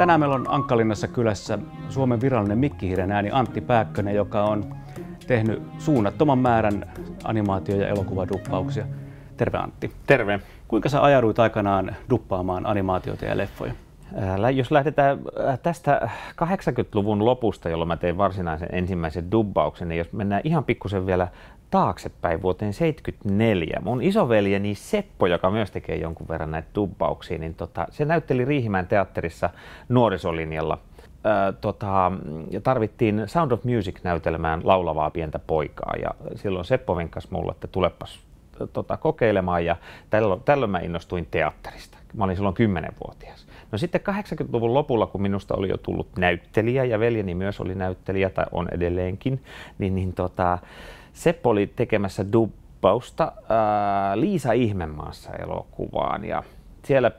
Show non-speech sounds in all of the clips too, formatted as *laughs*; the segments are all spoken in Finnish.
Tänään meillä on Ankkalinnassa kylässä Suomen virallinen mikkihiiren ääni Antti Pääkkönen, joka on tehnyt suunnattoman määrän animaatio- ja elokuvaduppauksia. Terve Antti. Terve. Kuinka sä ajauduit aikanaan duppaamaan animaatioita ja leffoja? Äh, jos lähdetään äh, tästä 80-luvun lopusta, jolloin mä tein varsinaisen ensimmäisen dubbauksen, niin jos mennään ihan pikkusen vielä taaksepäin vuoteen 74. Mun isoveljeni Seppo, joka myös tekee jonkun verran näitä dubbauksia, niin tota, se näytteli Riihimäen teatterissa nuorisolinjalla. Ö, äh, tota, tarvittiin Sound of Music-näytelmään laulavaa pientä poikaa ja silloin Seppo venkkasi mulle, että tulepas tota, kokeilemaan ja tällöin, tällöin mä innostuin teatterista. Mä olin silloin 10-vuotias. No sitten 80-luvun lopulla, kun minusta oli jo tullut näyttelijä ja veljeni myös oli näyttelijä tai on edelleenkin, niin, niin tota, Seppo oli tekemässä dubbausta äh, Liisa Ihmemaassa elokuvaan ja siellä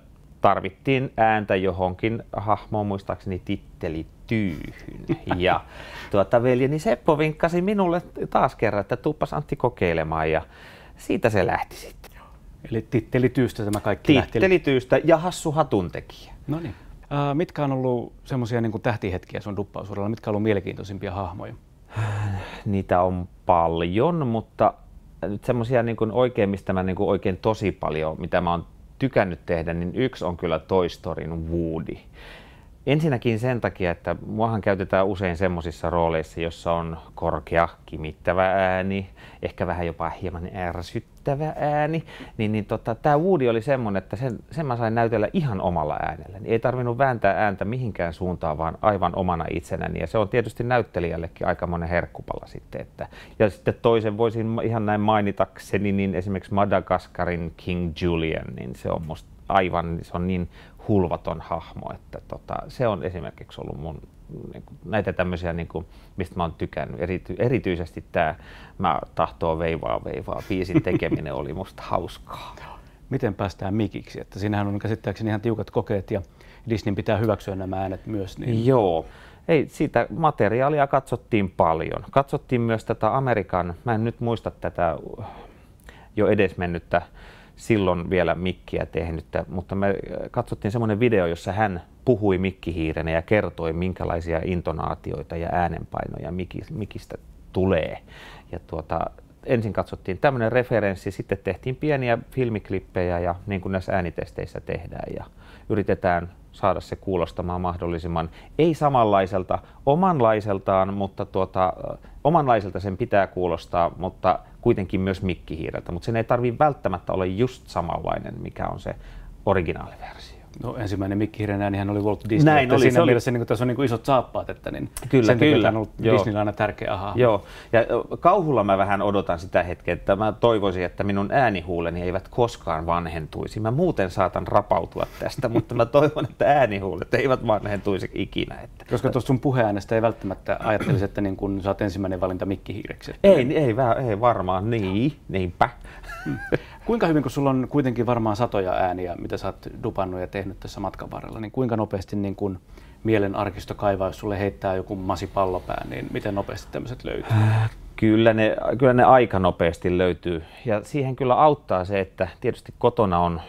tarvittiin ääntä johonkin hahmoon, muistaakseni titteli tyyhyn. *laughs* Ja tuota, veljeni Seppo vinkkasi minulle taas kerran, että tuuppas Antti kokeilemaan. Ja siitä se lähti sitten. Eli tittelityystä tämä kaikki lähti? Tittelityystä ja hassu hatuntekijä. No niin. Äh, mitkä on ollut semmoisia niin tähtihetkiä sun duppausuralla? Mitkä on ollut mielenkiintoisimpia hahmoja? Niitä on paljon, mutta nyt semmoisia niin oikein, mistä mä niin oikein tosi paljon, mitä mä oon tykännyt tehdä, niin yksi on kyllä Toy Storyn Woody. Ensinnäkin sen takia, että muahan käytetään usein semmoisissa rooleissa, jossa on korkea, kimittävä ääni, ehkä vähän jopa hieman ärsyttävä ääni, niin, niin tota, tämä uudi oli semmoinen, että sen, sen mä sain näytellä ihan omalla äänellä. Niin ei tarvinnut vääntää ääntä mihinkään suuntaan, vaan aivan omana itsenäni. Ja se on tietysti näyttelijällekin aika monen herkkupala sitten. Että. Ja sitten toisen voisin ihan näin mainitakseni, niin esimerkiksi Madagaskarin King Julian, niin se on musta aivan, niin se on niin hulvaton hahmo, että tota, se on esimerkiksi ollut mun niin kuin, näitä tämmöisiä, niin kuin, mistä mä oon tykännyt. Erity, erityisesti tämä Mä tahtoo veivaa veivaa biisin *laughs* tekeminen oli musta hauskaa. Miten päästään mikiksi? Että siinähän on käsittääkseni ihan tiukat kokeet ja Disney pitää hyväksyä nämä äänet myös. Niin... Joo. Ei, siitä materiaalia katsottiin paljon. Katsottiin myös tätä Amerikan, mä en nyt muista tätä jo edesmennyttä silloin vielä mikkiä tehnyt, mutta me äh, katsottiin semmoinen video, jossa hän puhui mikkihiirenä ja kertoi, minkälaisia intonaatioita ja äänenpainoja mikistä tulee. Ja tuota, ensin katsottiin tämmöinen referenssi, sitten tehtiin pieniä filmiklippejä ja niin kuin näissä äänitesteissä tehdään ja yritetään saada se kuulostamaan mahdollisimman, ei samanlaiselta, omanlaiseltaan, mutta tuota, omanlaiselta sen pitää kuulostaa, mutta kuitenkin myös mikkihiireltä, mutta sen ei tarvitse välttämättä olla just samanlainen, mikä on se originaaliversio. No ensimmäinen Mikki Hirenäinen oli Walt Disney, Näin että oli, siinä se mielessä oli. Niin, tässä on niin isot saappaat, että niin kyllä, sen kyllä. on ollut Joo. Disneyllä aina tärkeä aha. Joo, ja kauhulla mä vähän odotan sitä hetkeä, että mä toivoisin, että minun äänihuuleni eivät koskaan vanhentuisi. Mä muuten saatan rapautua tästä, *laughs* mutta mä toivon, että äänihuulet eivät vanhentuisi ikinä. Että... Koska tuosta sun puheäänestä ei välttämättä ajattelisi, että niin kun sä oot ensimmäinen valinta Mikki Hiireksi. Ei, ei, ei varmaan, niin, niinpä. Mm. *laughs* Kuinka hyvin, kun sulla on kuitenkin varmaan satoja ääniä, mitä sä oot dupannut ja tehnyt tässä matkan varrella, niin kuinka nopeasti niin kun mielen arkisto kaivaa, jos sulle heittää joku pallopää, niin miten nopeasti tämmöiset löytyy? Äh, kyllä ne, kyllä ne aika nopeasti löytyy. Ja siihen kyllä auttaa se, että tietysti kotona on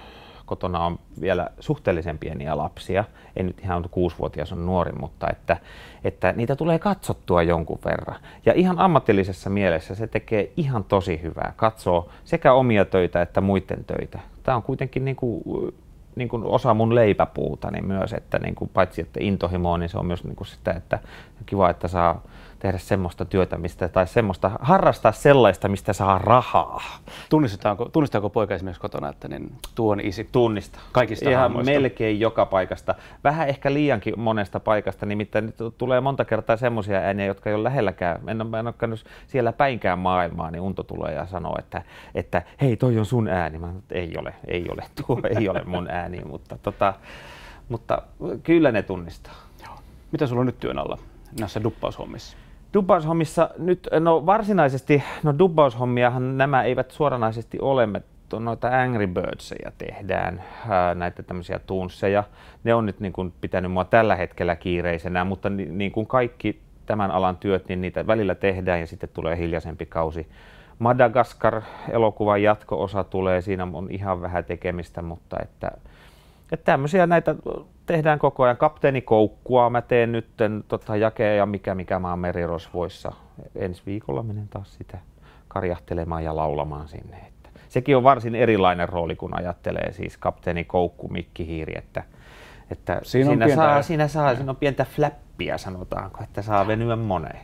kotona on vielä suhteellisen pieniä lapsia, ei nyt ihan kuusivuotias on nuori, mutta että, että niitä tulee katsottua jonkun verran. Ja ihan ammatillisessa mielessä se tekee ihan tosi hyvää, katsoo sekä omia töitä että muiden töitä. Tämä on kuitenkin niin kuin niin kuin osa mun leipäpuutani niin myös, että niin kuin paitsi että on, niin se on myös niin kuin sitä, että kiva, että saa tehdä semmoista työtä mistä, tai semmoista, harrastaa sellaista, mistä saa rahaa. Tunnistetaanko, tunnistetaanko poika esimerkiksi kotona, että niin tuon isi? Tunnista. Kaikista Ihan hahmoista. melkein joka paikasta. Vähän ehkä liiankin monesta paikasta, nimittäin nyt tulee monta kertaa semmoisia ääniä, jotka ei ole lähelläkään. En ole, en ole siellä päinkään maailmaa, niin Unto tulee ja sanoo, että, että hei, toi on sun ääni. Mä sanon, ei ole, ei ole, *laughs* tuo ei ole mun ääni, mutta, tota, mutta kyllä ne tunnistaa. Joo. Mitä sulla on nyt työn alla näissä duppaushommissa? Dubaushommissa nyt, no varsinaisesti, no dubaushommiahan nämä eivät suoranaisesti ole. Me noita Angry Birdsia tehdään, näitä tämmöisiä tunseja. Ne on nyt niin kuin pitänyt mua tällä hetkellä kiireisenä, mutta niin kuin kaikki tämän alan työt, niin niitä välillä tehdään ja sitten tulee hiljaisempi kausi. Madagaskar-elokuvan jatko-osa tulee, siinä on ihan vähän tekemistä, mutta että ja tämmöisiä näitä tehdään koko ajan. Kapteeni Koukkua mä teen nyt tota, jakea ja mikä mikä mä oon merirosvoissa. Ensi viikolla menen taas sitä karjahtelemaan ja laulamaan sinne. Että sekin on varsin erilainen rooli, kun ajattelee siis kapteeni Koukku Mikki Hiiri, että, että siinä, siinä, pientä, saa, siinä, saa, siinä on pientä flappia sanotaanko, että saa venyä moneen.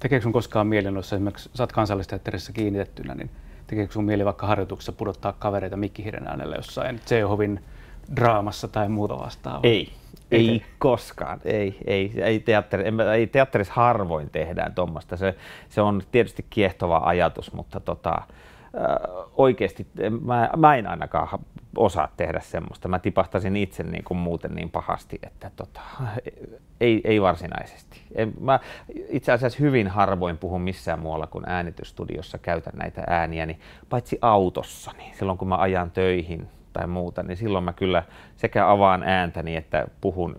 Tekeekö sun koskaan mieli, jos esimerkiksi sä oot kansallisteatterissa kiinnitettynä, niin tekeekö sun mieli vaikka harjoituksessa pudottaa kavereita mikkihiiren äänelle jossain Tsehovin draamassa tai muuta vastaavaa? Ei. Ei koskaan, ei, ei, ei, teatteri, ei teatterissa harvoin tehdään tuommoista. Se, se on tietysti kiehtova ajatus, mutta tota, äh, oikeasti mä, mä en ainakaan osaa tehdä semmoista. Mä tipahtasin itse niin kuin muuten niin pahasti, että tota, ei, ei varsinaisesti. En, mä itse asiassa hyvin harvoin puhun missään muualla kuin äänitystudiossa, käytän näitä ääniä, niin paitsi autossa, niin silloin kun mä ajan töihin tai muuta, niin silloin mä kyllä sekä avaan ääntäni että puhun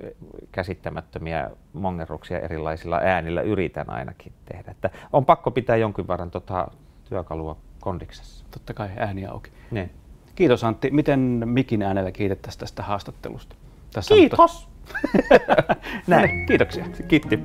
käsittämättömiä mongerruksia erilaisilla äänillä, yritän ainakin tehdä. Että on pakko pitää jonkin verran tota työkalua kondiksessa. Totta kai ääni auki. Ne. Niin. Kiitos Antti. Miten mikin äänellä kiitettäisiin tästä haastattelusta? Tässä Kiitos! Mutta... *laughs* Näin. Kiitoksia. Kiitti.